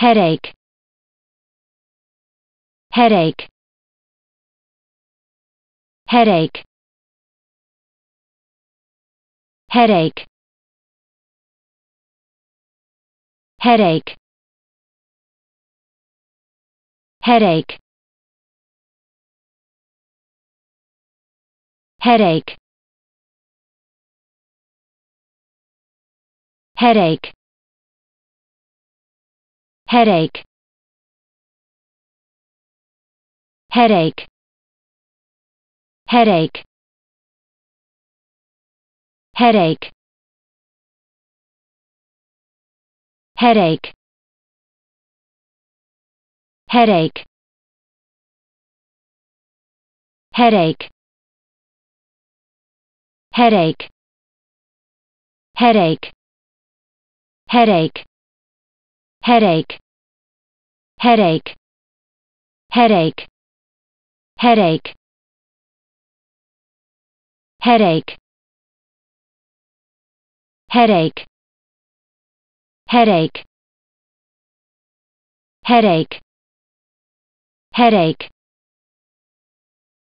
headache headache headache headache headache headache headache headache headache headache headache headache headache headache headache headache headache headache headache headache headache headache headache headache headache headache headache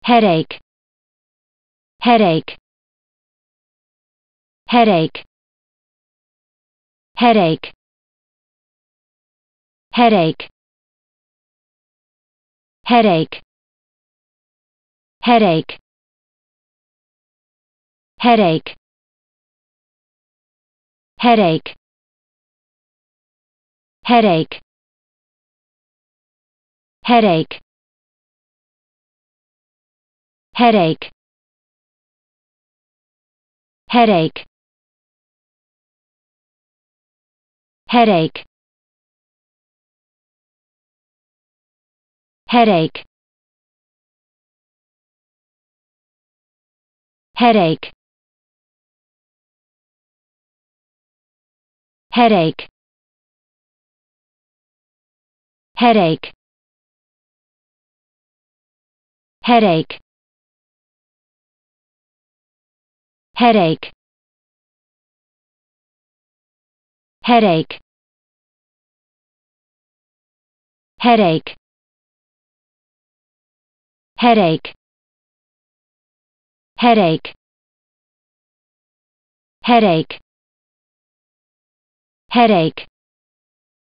headache headache headache headache headache headache headache headache headache headache headache headache headache headache headache headache headache headache headache headache headache headache headache headache headache headache